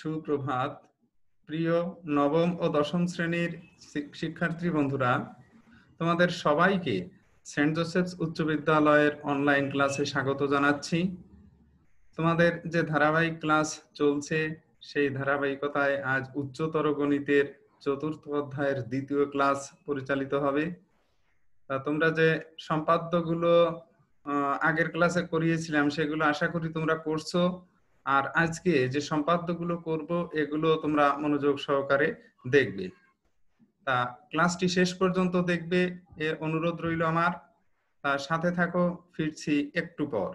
সুপ্রভাত প্রিয় নবম ও দশম শ্রেণীর শিক্ষার্থী বন্ধুরা তোমাদের সবাইকে সেন্ট জোসেফ উচ্চ বিদ্যালয়ের অনলাইন ক্লাসে স্বাগত জানাচ্ছি তোমাদের যে ধারাবাহিক ক্লাস চলছে সেই ধারাবাহিকতায় আজ উচ্চতর গণিতের চতুর্থ অধ্যায়ের দ্বিতীয় ক্লাস পরিচালিত হবে তা তোমরা যে সম্পাদ্যগুলো আগের ক্লাসে করিয়েছিলাম সেগুলো আশা করি তোমরা করছো আর আজকে যে সম্পাদ্যগুলো করব এগুলো তোমরা মনোযোগ সহকারে দেখবে তা ক্লাসটি শেষ পর্যন্ত দেখবে এ অনুরোধ রইল আমার তার সাথে থাকো ফিরছি একটু পর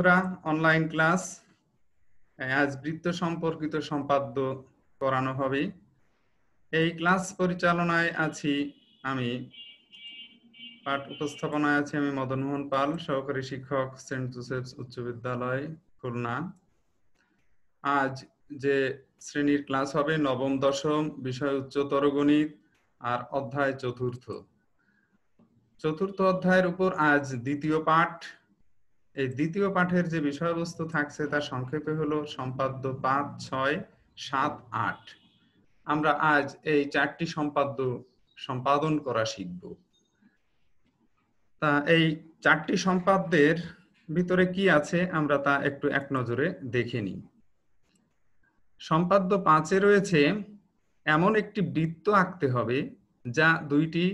বন্ধুরা অনলাইন ক্লাস আজ বৃত্ত সম্পর্কিত সম্পাদ্য করানো হবে এই ক্লাস পরিচালনায় আছি আমি পাঠ উপস্থাপনায় আছি আমি মদনমোহন পাল সহকারী শিক্ষক সেন্ট জোসেফস উচ্চ বিদ্যালয় খুলনা আজ যে শ্রেণীর ক্লাস হবে নবম দশম বিষয় উচ্চতর গণিত আর অধ্যায় চতুর্থ চতুর্থ অধ্যায়ের উপর আজ দ্বিতীয় পাঠ এই দ্বিতীয় পাঠের যে বিষয়বস্তু থাকছে তা সংক্ষেপে হলো সম্পাদ্য পাঁচ ছয় সাত আট আমরা আজ এই চারটি সম্পাদ্য সম্পাদন করা শিখব তা এই চারটি সম্পাদ্যের ভিতরে কি আছে আমরা তা একটু এক নজরে দেখে নিই সম্পাদ্য পাঁচে রয়েছে এমন একটি বৃত্ত আঁকতে হবে যা দুইটি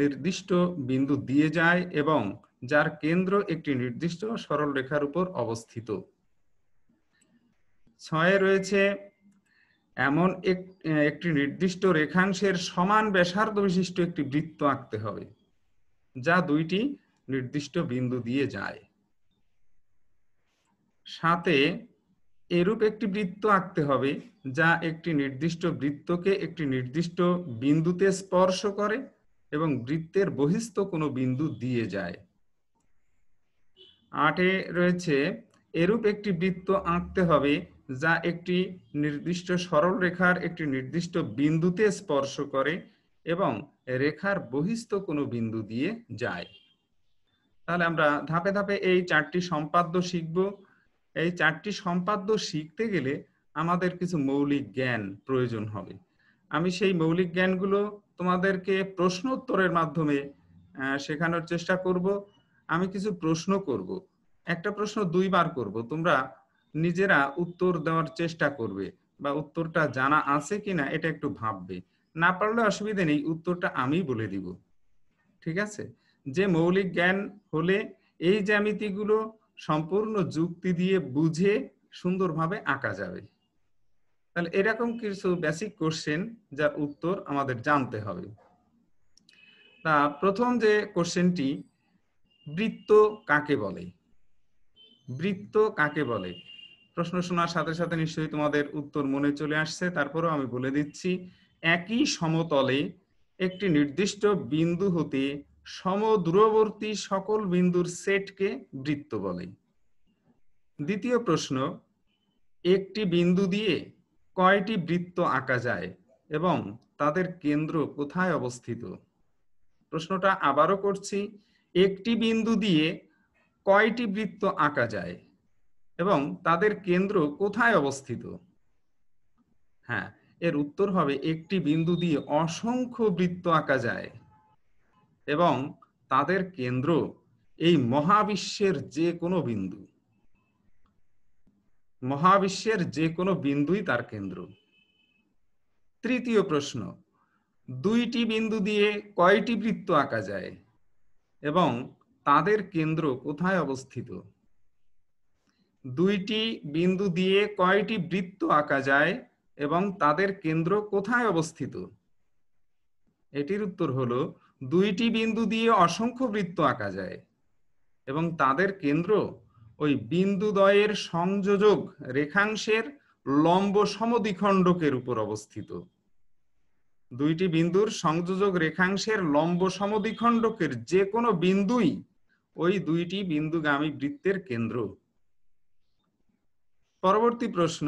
নির্দিষ্ট বিন্দু দিয়ে যায় এবং যার কেন্দ্র একটি নির্দিষ্ট সরল রেখার উপর অবস্থিত ছয়ে রয়েছে এমন একটি নির্দিষ্ট রেখাংশের সমান ব্যাসার্ধ বিশিষ্ট একটি বৃত্ত আঁকতে হবে যা দুইটি নির্দিষ্ট বিন্দু দিয়ে যায় সাথে এরূপ একটি বৃত্ত আঁকতে হবে যা একটি নির্দিষ্ট বৃত্তকে একটি নির্দিষ্ট বিন্দুতে স্পর্শ করে এবং বৃত্তের বহিস্থ কোনো বিন্দু দিয়ে যায় আটে রয়েছে এরূপ একটি বৃত্ত আঁকতে হবে যা একটি নির্দিষ্ট সরল রেখার একটি নির্দিষ্ট বিন্দুতে স্পর্শ করে এবং রেখার বহিস্থ কোনো বিন্দু দিয়ে যায় তাহলে আমরা ধাপে ধাপে এই চারটি সম্পাদ্য শিখব এই চারটি সম্পাদ্য শিখতে গেলে আমাদের কিছু মৌলিক জ্ঞান প্রয়োজন হবে আমি সেই মৌলিক জ্ঞানগুলো তোমাদেরকে প্রশ্ন উত্তরের মাধ্যমে শেখানোর চেষ্টা করব আমি কিছু প্রশ্ন করব একটা প্রশ্ন দুইবার করব তোমরা নিজেরা উত্তর দেওয়ার চেষ্টা করবে বা উত্তরটা জানা আছে কিনা এটা একটু ভাববে না পারলে অসুবিধা নেই উত্তরটা আমি বলে দিব ঠিক আছে যে মৌলিক জ্ঞান হলে এই জ্যামিতিগুলো সম্পূর্ণ যুক্তি দিয়ে বুঝে সুন্দরভাবে আঁকা যাবে তাহলে এরকম কিছু বেসিক কোশ্চেন যার উত্তর আমাদের জানতে হবে তা প্রথম যে কোশ্চেনটি বৃত্ত কাকে বলে বৃত্ত কাকে বলে প্রশ্ন শোনার সাথে সাথে নিশ্চয়ই তোমাদের উত্তর মনে চলে আসছে তারপরও আমি বলে দিচ্ছি একই সমতলে একটি নির্দিষ্ট বিন্দু হতে সমদূরবর্তী সকল বিন্দুর সেটকে বৃত্ত বলে দ্বিতীয় প্রশ্ন একটি বিন্দু দিয়ে কয়টি বৃত্ত আঁকা যায় এবং তাদের কেন্দ্র কোথায় অবস্থিত প্রশ্নটা আবারও করছি একটি বিন্দু দিয়ে কয়টি বৃত্ত আঁকা যায় এবং তাদের কেন্দ্র কোথায় অবস্থিত হ্যাঁ এর উত্তর হবে একটি বিন্দু দিয়ে অসংখ্য বৃত্ত আঁকা যায় এবং তাদের কেন্দ্র এই মহাবিশ্বের যে কোনো বিন্দু মহাবিশ্বের যে কোনো বিন্দুই তার কেন্দ্র তৃতীয় প্রশ্ন দুইটি বিন্দু দিয়ে কয়টি বৃত্ত আঁকা যায় এবং তাদের কেন্দ্র কোথায় অবস্থিত দুইটি বিন্দু দিয়ে কয়টি বৃত্ত আঁকা যায় এবং তাদের কেন্দ্র কোথায় অবস্থিত এটির উত্তর হলো দুইটি বিন্দু দিয়ে অসংখ্য বৃত্ত আঁকা যায় এবং তাদের কেন্দ্র ওই বিন্দুদ্বয়ের সংযোজক রেখাংশের লম্ব সমদ্বিখণ্ডকের উপর অবস্থিত দুইটি বিন্দুর সংযোজক রেখাংশের লম্ব সমদ্বিখণ্ডকের যে কোনো বিন্দুই ওই দুইটি বিন্দুগামী বৃত্তের কেন্দ্র পরবর্তী প্রশ্ন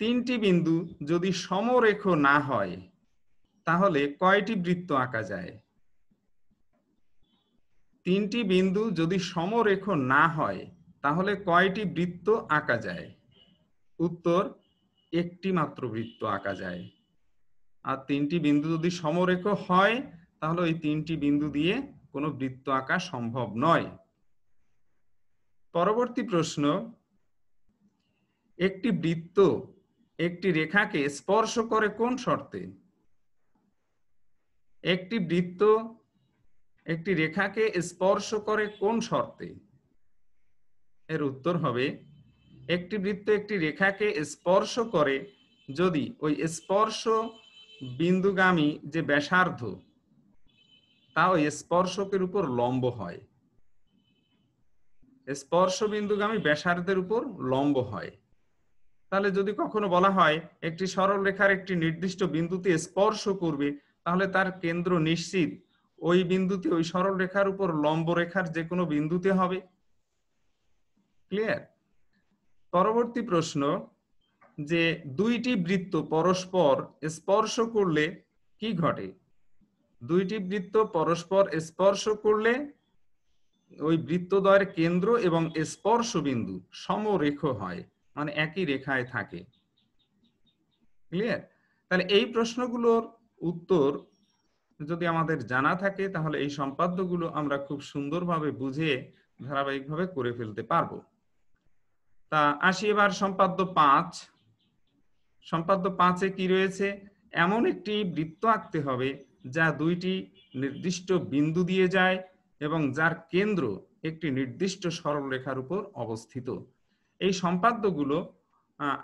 তিনটি বিন্দু যদি সমরেখ না হয় তাহলে কয়টি বৃত্ত আঁকা যায় তিনটি বিন্দু যদি সমরেখ না হয় তাহলে কয়টি বৃত্ত আঁকা যায় উত্তর একটি মাত্র বৃত্ত আঁকা যায় আর তিনটি বিন্দু যদি সমরেখ হয় তাহলে ওই তিনটি বিন্দু দিয়ে কোনো বৃত্ত আঁকা সম্ভব নয় পরবর্তী প্রশ্ন একটি বৃত্ত একটি রেখাকে স্পর্শ করে কোন শর্তে একটি বৃত্ত একটি রেখাকে স্পর্শ করে কোন শর্তে এর উত্তর হবে একটি বৃত্ত একটি রেখাকে স্পর্শ করে যদি ওই স্পর্শ বিন্দুগামী যে ব্যাসার্ধ তাও স্পর্শকের উপর লম্ব হয় স্পর্শ বিন্দুগামী ব্যাসার্ধের উপর লম্ব হয় তাহলে যদি কখনো বলা হয় একটি সরল রেখার একটি নির্দিষ্ট বিন্দুতে স্পর্শ করবে তাহলে তার কেন্দ্র নিশ্চিত ওই বিন্দুতে ওই সরল রেখার উপর লম্ব রেখার যে কোনো বিন্দুতে হবে ক্লিয়ার পরবর্তী প্রশ্ন যে দুইটি বৃত্ত পরস্পর স্পর্শ করলে কি ঘটে দুইটি বৃত্ত পরস্পর স্পর্শ করলে ওই বৃত্তদয়ের কেন্দ্র এবং স্পর্শ বিন্দু সমরেখ হয় মানে একই রেখায় থাকে ক্লিয়ার তাহলে এই প্রশ্নগুলোর উত্তর যদি আমাদের জানা থাকে তাহলে এই সম্পাদ্যগুলো আমরা খুব সুন্দরভাবে বুঝে ধারাবাহিকভাবে করে ফেলতে পারবো তা আসি এবার সম্পাদ্য পাঁচ সম্পাদ্য পাঁচে কি রয়েছে এমন একটি বৃত্ত আঁকতে হবে যা দুইটি নির্দিষ্ট বিন্দু দিয়ে যায় এবং যার কেন্দ্র একটি নির্দিষ্ট সরলরেখার উপর অবস্থিত এই সম্পাদ্যগুলো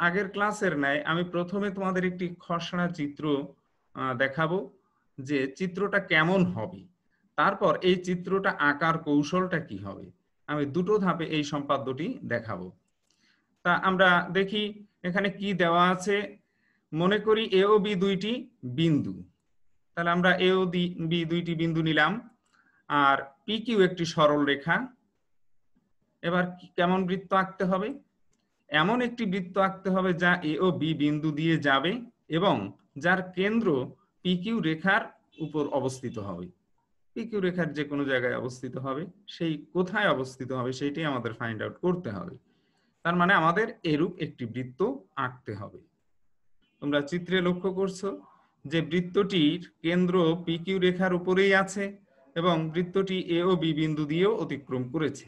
আগের ক্লাসের ন্যায় আমি প্রথমে তোমাদের একটি খসড়া চিত্র দেখাবো যে চিত্রটা কেমন হবে তারপর এই চিত্রটা আঁকার কৌশলটা কি হবে আমি দুটো ধাপে এই সম্পাদ্যটি দেখাবো তা আমরা দেখি এখানে কি দেওয়া আছে মনে করি এ ও বি দুইটি বিন্দু তাহলে আমরা এ ও বি দুইটি বিন্দু নিলাম আর পি কিউ একটি সরল রেখা এবার কেমন বৃত্ত আঁকতে হবে এমন একটি বৃত্ত আঁকতে হবে যা এ ও বি বিন্দু দিয়ে যাবে এবং যার কেন্দ্র পি কিউ রেখার উপর অবস্থিত হবে পিকিউ রেখার যে কোনো জায়গায় অবস্থিত হবে সেই কোথায় অবস্থিত হবে সেইটাই আমাদের ফাইন্ড আউট করতে হবে তার মানে আমাদের এরূপ একটি বৃত্ত আঁকতে হবে তোমরা চিত্রে লক্ষ্য করছো যে বৃত্তটির কেন্দ্র পিকিউ রেখার উপরেই আছে এবং বৃত্তটি এ ও বি বিন্দু দিয়েও অতিক্রম করেছে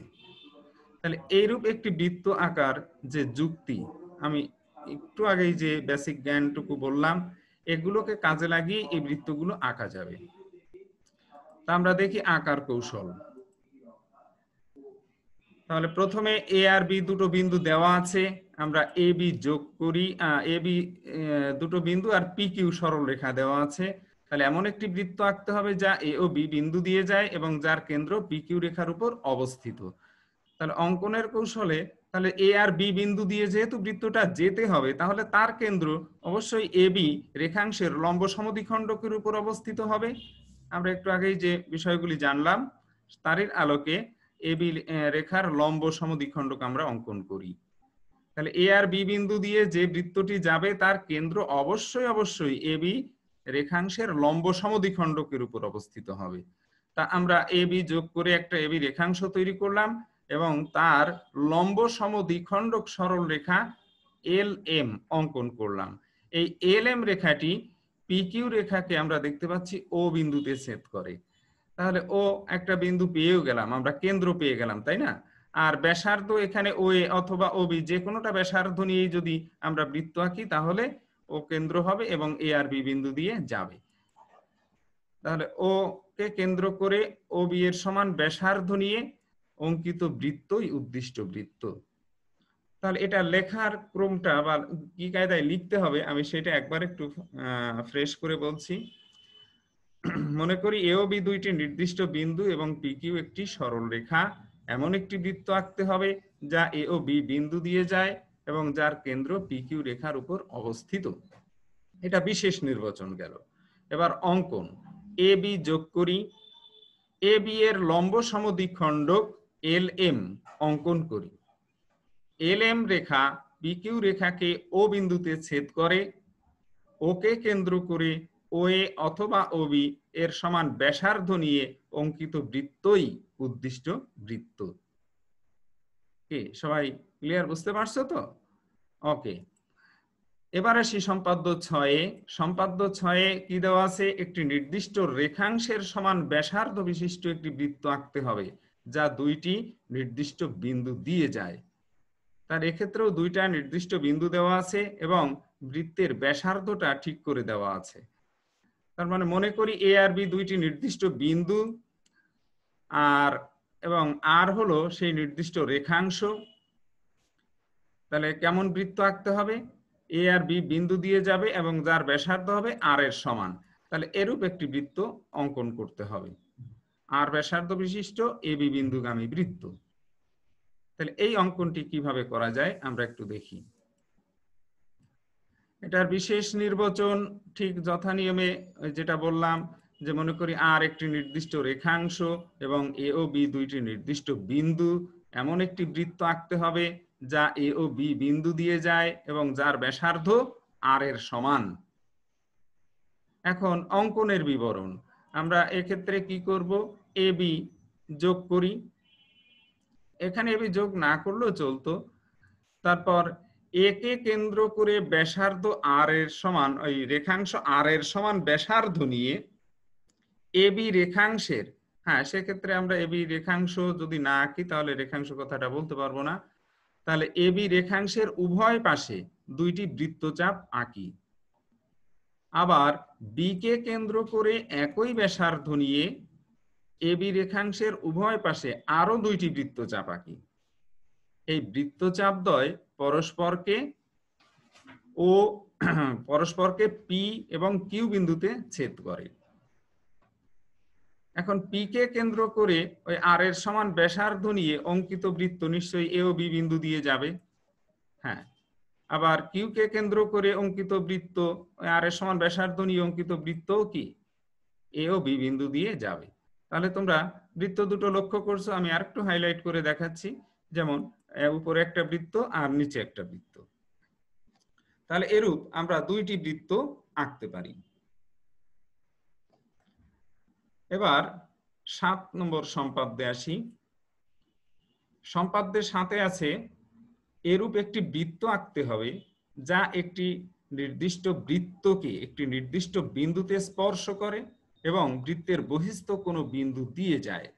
তাহলে এইরূপ একটি বৃত্ত আঁকার যে যুক্তি আমি একটু আগেই যে বেসিক জ্ঞানটুকু বললাম এগুলোকে কাজে লাগিয়ে এই বৃত্তগুলো আঁকা যাবে তা আমরা দেখি আঁকার কৌশল তাহলে প্রথমে এ আর বি দুটো বিন্দু দেওয়া আছে আমরা এ বি যোগ করি এ বি দুটো বিন্দু আর পি কিউ সরল রেখা দেওয়া আছে তাহলে এমন একটি বৃত্ত আঁকতে হবে যা এ ও বি বিন্দু দিয়ে যায় এবং যার কেন্দ্র পি কিউ রেখার উপর অবস্থিত তাহলে অঙ্কনের কৌশলে তাহলে এ আর বি বিন্দু দিয়ে যেহেতু বৃত্তটা যেতে হবে তাহলে তার কেন্দ্র অবশ্যই এ বি রেখাংশের লম্ব সমদ্বিখণ্ডকের উপর অবস্থিত হবে আমরা একটু আগেই যে বিষয়গুলি জানলাম তারের আলোকে এবি রেখার লম্ব সমদ্বিখণ্ডক আমরা অঙ্কন করি তাহলে এ আর বি বিন্দু দিয়ে যে বৃত্তটি যাবে তার কেন্দ্র অবশ্যই অবশ্যই এবি রেখাংশের লম্ব সমদ্বিখণ্ডকের উপর অবস্থিত হবে তা আমরা এবি যোগ করে একটা এবি রেখাংশ তৈরি করলাম এবং তার লম্ব সমদ্বিখণ্ডক সরল রেখা এল এম অঙ্কন করলাম এই এল এম রেখাটি পিকিউ রেখাকে আমরা দেখতে পাচ্ছি ও বিন্দুতে ছেদ করে তাহলে ও একটা বিন্দু পেয়েও গেলাম আমরা কেন্দ্র পেয়ে গেলাম তাই না আর ব্যাসার্ধ এখানে ও এ অথবা ও বি যে কোনোটা ব্যাসার্ধ নিয়েই যদি আমরা বৃত্ত আঁকি তাহলে ও কেন্দ্র হবে এবং এ আর বি বিন্দু দিয়ে যাবে তাহলে ও কে কেন্দ্র করে ও বি এর সমান ব্যাসার্ধ নিয়ে অঙ্কিত বৃত্তই উদ্দিষ্ট বৃত্ত তাহলে এটা লেখার ক্রমটা বা কি কায়দায় লিখতে হবে আমি সেটা একবার একটু ফ্রেশ করে বলছি মনে করি এও বি দুইটি নির্দিষ্ট বিন্দু এবং পি কিউ একটি সরল রেখা এমন একটি বৃত্ত আঁকতে হবে যা এ ও বি বিন্দু দিয়ে যায় এবং যার কেন্দ্র পি কিউ রেখার উপর অবস্থিত এটা বিশেষ নির্বাচন গেল এবার অঙ্কন এ বি যোগ করি এ বি এর লম্ব সমদ্বিখণ্ডক এল এম অঙ্কন করি এল এম রেখা পি কিউ রেখাকে ও বিন্দুতে ছেদ করে ওকে কেন্দ্র করে ও এ অথবা ওবি এর সমান ব্যাসার্ধ নিয়ে অঙ্কিত বৃত্তই উদ্দিষ্ট বৃত্ত কে সবাই ক্লিয়ার বুঝতে পারছো তো ওকে এবার আসি সম্পাদ্য ছয়ে সম্পাদ্য ছয়ে কি দেওয়া আছে একটি নির্দিষ্ট রেখাংশের সমান ব্যাসার্ধ বিশিষ্ট একটি বৃত্ত আঁকতে হবে যা দুইটি নির্দিষ্ট বিন্দু দিয়ে যায় তার এক্ষেত্রেও দুইটা নির্দিষ্ট বিন্দু দেওয়া আছে এবং বৃত্তের ব্যাসার্ধটা ঠিক করে দেওয়া আছে তার মানে মনে করি এ আর বি দুইটি নির্দিষ্ট বিন্দু আর এবং আর হলো সেই নির্দিষ্ট রেখাংশ তাহলে কেমন বৃত্ত আঁকতে হবে এ আর বি বিন্দু দিয়ে যাবে এবং যার ব্যাসার্ধ হবে আর এর সমান তাহলে এরূপ একটি বৃত্ত অঙ্কন করতে হবে আর ব্যাসার্ধ বিশিষ্ট এ বি বিন্দুগামী বৃত্ত তাহলে এই অঙ্কনটি কিভাবে করা যায় আমরা একটু দেখি এটার বিশেষ নির্বাচন ঠিক যথা নিয়মে যেটা বললাম যে মনে করি আর একটি নির্দিষ্ট রেখাংশ এবং এ ও বি দুইটি নির্দিষ্ট বিন্দু এমন একটি বৃত্ত আঁকতে হবে যা এ ও বি বিন্দু দিয়ে যায় এবং যার ব্যাসার্ধ আর এর সমান এখন অঙ্কনের বিবরণ আমরা এক্ষেত্রে কি করব এ বি যোগ করি এখানে এ বি যোগ না করলেও চলতো তারপর একে কেন্দ্র করে ব্যাসার্ধ আর এর সমান ওই রেখাংশ আর এর সমান ব্যাসার্ধ নিয়ে এবি রেখাংশের হ্যাঁ সেক্ষেত্রে আমরা এবি রেখাংশ যদি না আঁকি তাহলে রেখাংশ কথাটা বলতে পারবো না তাহলে এবি রেখাংশের উভয় পাশে দুইটি বৃত্তচাপ আঁকি আবার বি কে কেন্দ্র করে একই ব্যাসার্ধ নিয়ে এবি রেখাংশের উভয় পাশে আরো দুইটি বৃত্তচাপ আঁকি এই বৃত্তচাপ দ্বয় পরস্পরকে ও পরস্পরকে পি এবং কিউ বিন্দুতে ছেদ করে এখন পি কে কেন্দ্র করে ওই আর এর সমান ব্যাসার্ধ নিয়ে অঙ্কিত বৃত্ত নিশ্চয়ই এ ও বি বিন্দু দিয়ে যাবে হ্যাঁ আবার কিউ কে কেন্দ্র করে অঙ্কিত বৃত্ত আর এর সমান ব্যাসার্ধ নিয়ে অঙ্কিত বৃত্ত কি এ ও বি বিন্দু দিয়ে যাবে তাহলে তোমরা বৃত্ত দুটো লক্ষ্য করছো আমি আরেকটু হাইলাইট করে দেখাচ্ছি যেমন উপরে একটা বৃত্ত আর নিচে একটা বৃত্ত তাহলে এরূপ আমরা দুইটি বৃত্ত আঁকতে পারি এবার সাত নম্বর সম্পাদ্যে আসি সম্পাদ্যের সাথে আছে এরূপ একটি বৃত্ত আঁকতে হবে যা একটি নির্দিষ্ট বৃত্তকে একটি নির্দিষ্ট বিন্দুতে স্পর্শ করে এবং বৃত্তের বহিস্থ কোনো বিন্দু দিয়ে যায়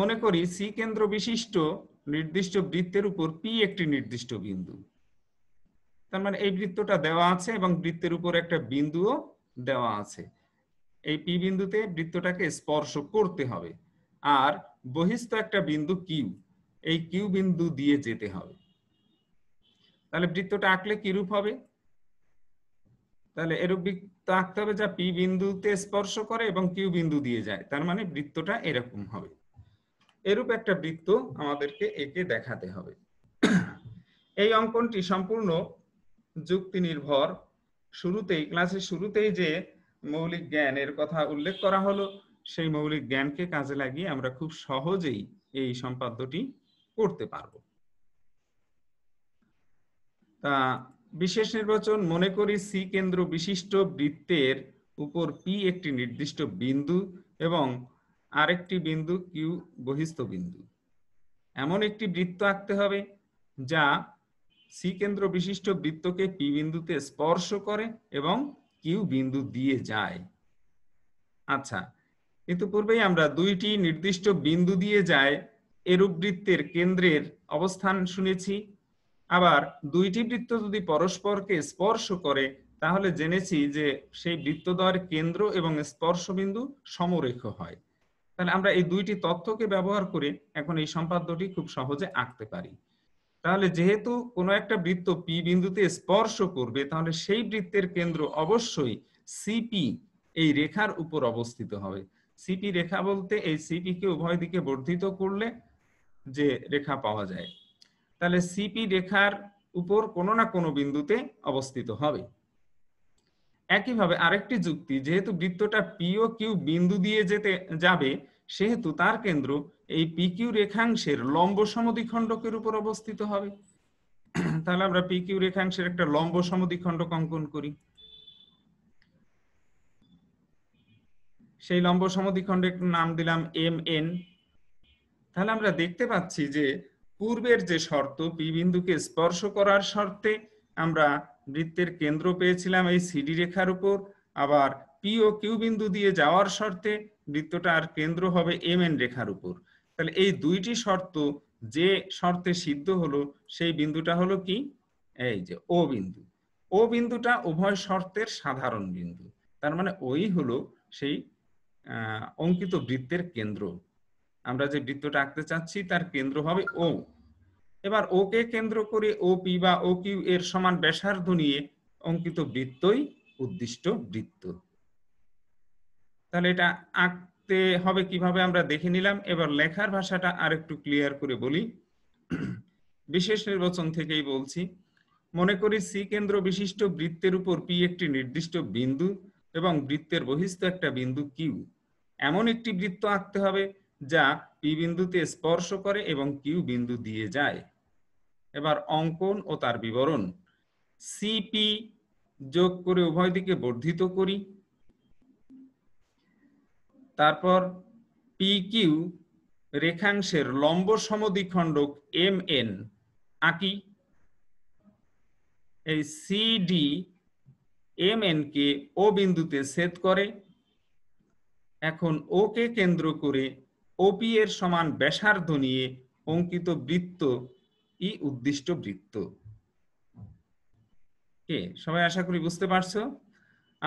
মনে করি সি কেন্দ্র বিশিষ্ট নির্দিষ্ট বৃত্তের উপর পি একটি নির্দিষ্ট বিন্দু তার মানে এই বৃত্তটা দেওয়া আছে এবং বৃত্তের উপর একটা বিন্দুও দেওয়া আছে এই পি বিন্দুতে বৃত্তটাকে স্পর্শ করতে হবে আর বহিস্থ একটা বিন্দু কিউ এই কিউ বিন্দু দিয়ে যেতে হবে তাহলে বৃত্তটা আঁকলে কি রূপ হবে তাহলে এরূপ বৃত্ত আঁকতে হবে যা পি বিন্দুতে স্পর্শ করে এবং কিউ বিন্দু দিয়ে যায় তার মানে বৃত্তটা এরকম হবে এরূপ একটা বৃত্ত আমাদেরকে একে দেখাতে হবে এই অঙ্কনটি সম্পূর্ণ যুক্তি নির্ভর শুরুতেই ক্লাসের শুরুতেই যে মৌলিক জ্ঞানের কথা উল্লেখ করা হলো সেই মৌলিক জ্ঞানকে কাজে লাগিয়ে আমরা খুব সহজেই এই সম্পাদ্যটি করতে পারব তা বিশেষ নির্বাচন মনে করি সি কেন্দ্র বিশিষ্ট বৃত্তের উপর পি একটি নির্দিষ্ট বিন্দু এবং আরেকটি বিন্দু কিউ বহিস্থ বিন্দু এমন একটি বৃত্ত আঁকতে হবে যা সি কেন্দ্র বিশিষ্ট বৃত্তকে পি বিন্দুতে স্পর্শ করে এবং কিউ বিন্দু দিয়ে যায় আচ্ছা পূর্বেই আমরা দুইটি নির্দিষ্ট বিন্দু দিয়ে যায় এরূপ বৃত্তের কেন্দ্রের অবস্থান শুনেছি আবার দুইটি বৃত্ত যদি পরস্পরকে স্পর্শ করে তাহলে জেনেছি যে সেই বৃত্তদয়ের কেন্দ্র এবং স্পর্শ বিন্দু সমরেখ হয় তাহলে আমরা এই দুইটি তথ্যকে ব্যবহার করে এখন এই সম্পাদ্যটি খুব সহজে আঁকতে পারি তাহলে যেহেতু কোনো একটা বৃত্ত পি বিন্দুতে স্পর্শ করবে তাহলে সেই বৃত্তের কেন্দ্র অবশ্যই সিপি এই রেখার উপর অবস্থিত হবে সিপি রেখা বলতে এই সিপি কে উভয় দিকে বর্ধিত করলে যে রেখা পাওয়া যায় তাহলে সিপি রেখার উপর কোনো না কোনো বিন্দুতে অবস্থিত হবে একইভাবে আরেকটি যুক্তি যেহেতু বৃত্তটা পি ও কিউ বিন্দু দিয়ে যেতে যাবে সেহেতু তার কেন্দ্র এই পি কিউ রেখাংশের লম্ব সমদ্বিখণ্ডকের উপর অবস্থিত হবে তাহলে আমরা পি কিউ রেখাংশের একটা লম্ব সমদ্বিখণ্ডক অঙ্কন করি সেই লম্ব সমদ্বিখণ্ডের নাম দিলাম এম এন তাহলে আমরা দেখতে পাচ্ছি যে পূর্বের যে শর্ত পি বিন্দুকে স্পর্শ করার শর্তে আমরা বৃত্তের কেন্দ্র পেয়েছিলাম এই সিডি রেখার উপর আবার পি ও কিউ বিন্দু দিয়ে যাওয়ার শর্তে বৃত্তটা আর কেন্দ্র হবে এম এন রেখার উপর তাহলে এই দুইটি শর্ত যে শর্তে সিদ্ধ হলো সেই বিন্দুটা হলো কি এই যে ও বিন্দু ও বিন্দুটা উভয় শর্তের সাধারণ বিন্দু তার মানে ওই হলো সেই অঙ্কিত বৃত্তের কেন্দ্র আমরা যে বৃত্তটা আঁকতে চাচ্ছি তার কেন্দ্র হবে ও এবার ও কে কেন্দ্র করে ও পি বা ও কিউ এর সমান ব্যাসার্ধ নিয়ে অঙ্কিত বৃত্তই উদ্দিষ্ট বৃত্ত তাহলে এটা আঁকতে হবে কিভাবে আমরা দেখে নিলাম এবার লেখার ভাষাটা আর একটু ক্লিয়ার করে বলি বিশেষ নির্বাচন থেকেই বলছি মনে করি সি কেন্দ্র বিশিষ্ট বৃত্তের উপর পি একটি নির্দিষ্ট বিন্দু এবং বৃত্তের বহিস্থ একটা বিন্দু কিউ এমন একটি বৃত্ত আঁকতে হবে যা পি বিন্দুতে স্পর্শ করে এবং কিউ বিন্দু দিয়ে যায় এবার অঙ্কন ও তার বিবরণ সিপি যোগ করে উভয় দিকে বর্ধিত করি তারপর পি কিউ রেখাংশের লম্ব সমদ্বিখণ্ডক এম এন আঁকি এই সিডি এম এন কে ও বিন্দুতে ছেদ করে এখন ও কে কেন্দ্র করে ওপি এর সমান ব্যাসার্ধ নিয়ে অঙ্কিত বৃত্ত ই উদ্দিষ্ট বৃত্ত কে সবাই আশা করি বুঝতে পারছো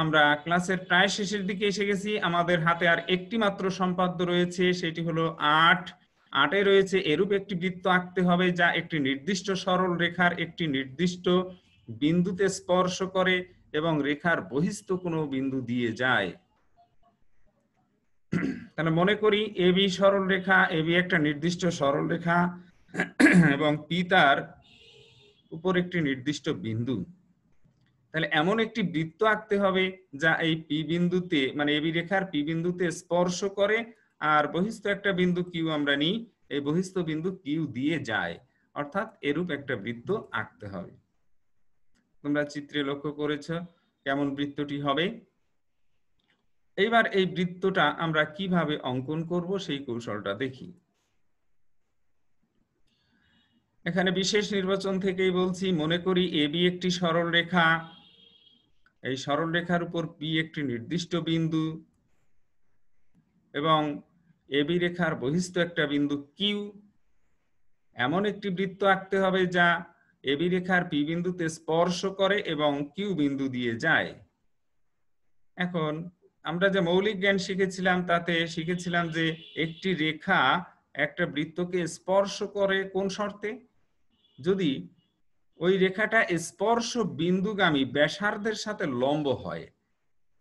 আমরা ক্লাসের প্রায় শেষের দিকে এসে গেছি আমাদের হাতে আর একটি মাত্র সম্পাদ্য রয়েছে সেটি হলো আট আটে রয়েছে এরূপ একটি বৃত্ত আঁকতে হবে যা একটি নির্দিষ্ট সরল রেখার একটি নির্দিষ্ট বিন্দুতে স্পর্শ করে এবং রেখার বহিস্থ কোনো বিন্দু দিয়ে যায় তাহলে মনে করি এবি সরল রেখা এবি একটা নির্দিষ্ট সরল রেখা এবং পি তার উপর একটি নির্দিষ্ট বিন্দু তাহলে এমন একটি বৃত্ত আঁকতে হবে যা এই পি বিন্দুতে মানে এবি রেখার পি বিন্দুতে স্পর্শ করে আর বহিস্থ একটা বিন্দু কিউ আমরা নিই এই বহিস্থ বিন্দু কিউ দিয়ে যায় অর্থাৎ এরূপ একটা বৃত্ত আঁকতে হবে তোমরা চিত্রে লক্ষ্য করেছ কেমন বৃত্তটি হবে এইবার এই বৃত্তটা আমরা কিভাবে অঙ্কন করব সেই কৌশলটা দেখি এখানে বিশেষ নির্বাচন থেকেই বলছি মনে করি এ বি একটি সরল রেখা এই সরল রেখার উপর পি একটি নির্দিষ্ট বিন্দু এবং এ বি রেখার বহিস্থ একটা বিন্দু কিউ এমন একটি বৃত্ত আঁকতে হবে যা এ বি রেখার পি বিন্দুতে স্পর্শ করে এবং কিউ বিন্দু দিয়ে যায় এখন আমরা যে মৌলিক জ্ঞান শিখেছিলাম তাতে শিখেছিলাম যে একটি রেখা একটা বৃত্তকে স্পর্শ করে কোন শর্তে যদি ওই রেখাটা স্পর্শ বিন্দুগামী ব্যাসার্ধের সাথে লম্ব হয়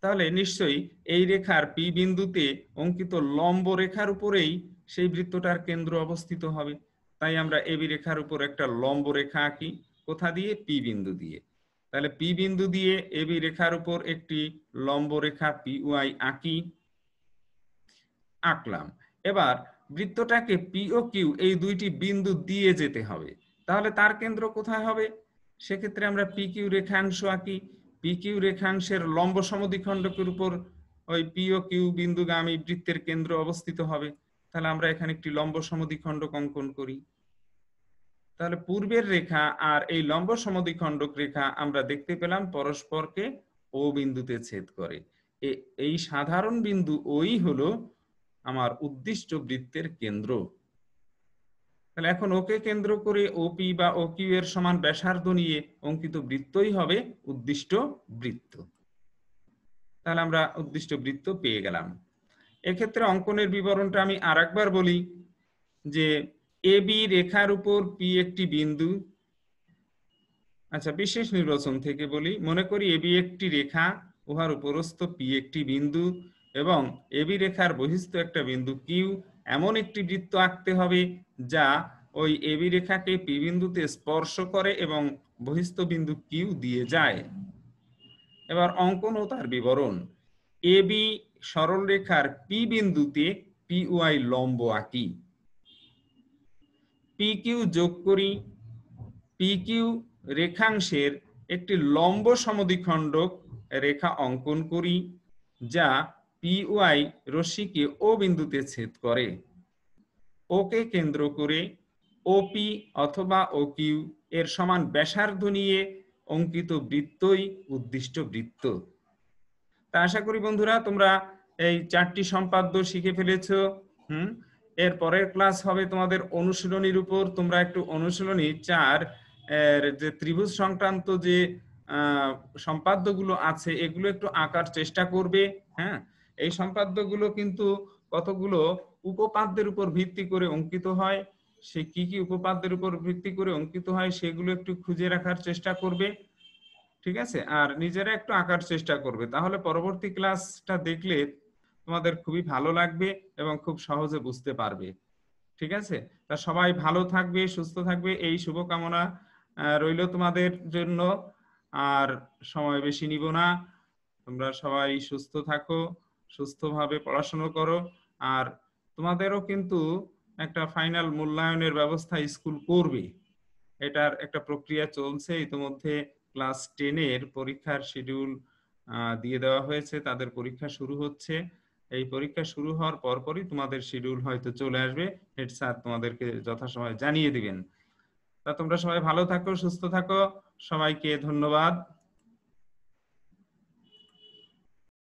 তাহলে নিশ্চয়ই এই রেখার পি বিন্দুতে অঙ্কিত লম্ব রেখার উপরেই সেই বৃত্তটার কেন্দ্র অবস্থিত হবে তাই আমরা এবি রেখার উপর একটা লম্ব রেখা আঁকি কোথা দিয়ে পি বিন্দু দিয়ে তাহলে পি বিন্দু দিয়ে এবি রেখার উপর একটি লম্ব রেখা পি ওয়াই আঁকি আঁকলাম এবার বৃত্তটাকে পিও কিউ এই দুইটি বিন্দু দিয়ে যেতে হবে তাহলে তার কেন্দ্র কোথায় হবে সেক্ষেত্রে আমরা পি কিউ রেখাংশ আঁকি পি কিউ রেখাংশের লম্ব সমদ্বিখণ্ডকের উপর ওই পিও কিউ বিন্দুগামী বৃত্তের কেন্দ্র অবস্থিত হবে তাহলে আমরা এখানে একটি লম্ব সমদ্বিখণ্ডক অঙ্কন করি তাহলে পূর্বের রেখা আর এই লম্ব সমদ্বিখণ্ডক রেখা আমরা দেখতে পেলাম পরস্পরকে ও বিন্দুতে ছেদ করে এই সাধারণ বিন্দু ওই হলো আমার উদ্দিষ্ট বৃত্তের কেন্দ্র তাহলে এখন ওকে কেন্দ্র করে ওপি বা ওকিউ এর সমান ব্যাসার্ধ নিয়ে অঙ্কিত বৃত্তই হবে উদ্দিষ্ট বৃত্ত তাহলে আমরা উদ্দিষ্ট বৃত্ত পেয়ে গেলাম এক্ষেত্রে অঙ্কনের বিবরণটা আমি আর একবার বলি যে এ বি রেখার উপর পি একটি বিন্দু আচ্ছা বিশেষ নির্বাচন থেকে বলি মনে করি এবি একটি রেখা উহার উপরস্থ পি একটি বিন্দু এবং এবি রেখার বহিস্থ একটা বিন্দু কিউ এমন একটি বৃত্ত আঁকতে হবে যা ওই এবি রেখাকে পি বিন্দুতে স্পর্শ করে এবং বহিস্থ বিন্দু কিউ দিয়ে যায় এবার অঙ্কন ও তার বিবরণ এবি সরলরেখার পি বিন্দুতে পিওয়াই লম্ব আঁকি পি কিউ যোগ করি পি কিউ রেখাংশের একটি লম্ব সমদ্বিখণ্ডক রেখা অঙ্কন করি যা পিওয়াই রশ্মিকে ও বিন্দুতে ছেদ করে ওকে কেন্দ্র করে ওপি অথবা ও কিউ এর সমান ব্যাসার্ধ নিয়ে অঙ্কিত বৃত্তই উদ্দিষ্ট বৃত্ত তা আশা করি বন্ধুরা তোমরা এই চারটি সম্পাদ্য শিখে ফেলেছ হুম এর পরের ক্লাস হবে তোমাদের অনুশীলনীর উপর তোমরা একটু অনুশীলনী চার এর যে ত্রিভুজ সংক্রান্ত যে সম্পাদ্যগুলো আছে এগুলো একটু আঁকার চেষ্টা করবে হ্যাঁ এই সম্পাদ্যগুলো কিন্তু কতগুলো উপপাদ্যের উপর ভিত্তি করে অঙ্কিত হয় সে কি কি উপপাদ্যের উপর ভিত্তি করে অঙ্কিত হয় সেগুলো একটু খুঁজে রাখার চেষ্টা করবে ঠিক আছে আর নিজেরা একটু আঁকার চেষ্টা করবে তাহলে পরবর্তী ক্লাসটা দেখলে তোমাদের খুবই ভালো লাগবে এবং খুব সহজে বুঝতে পারবে ঠিক আছে তা সবাই ভালো থাকবে সুস্থ থাকবে এই শুভকামনা রইল তোমাদের জন্য আর সময় বেশি নিব না তোমরা সবাই সুস্থ থাকো সুস্থভাবে পড়াশুনো করো আর তোমাদেরও কিন্তু একটা ফাইনাল মূল্যায়নের ব্যবস্থা স্কুল করবে এটার একটা প্রক্রিয়া চলছে ইতিমধ্যে ক্লাস টেনের পরীক্ষার শিডিউল দিয়ে দেওয়া হয়েছে তাদের পরীক্ষা শুরু হচ্ছে এই পরীক্ষা শুরু হওয়ার পরপরই তোমাদের শিডিউল হয়তো চলে আসবে হেড স্যার তোমাদেরকে যথাসময় জানিয়ে দিবেন তা তোমরা সবাই ভালো থাকো সুস্থ থাকো সবাইকে ধন্যবাদ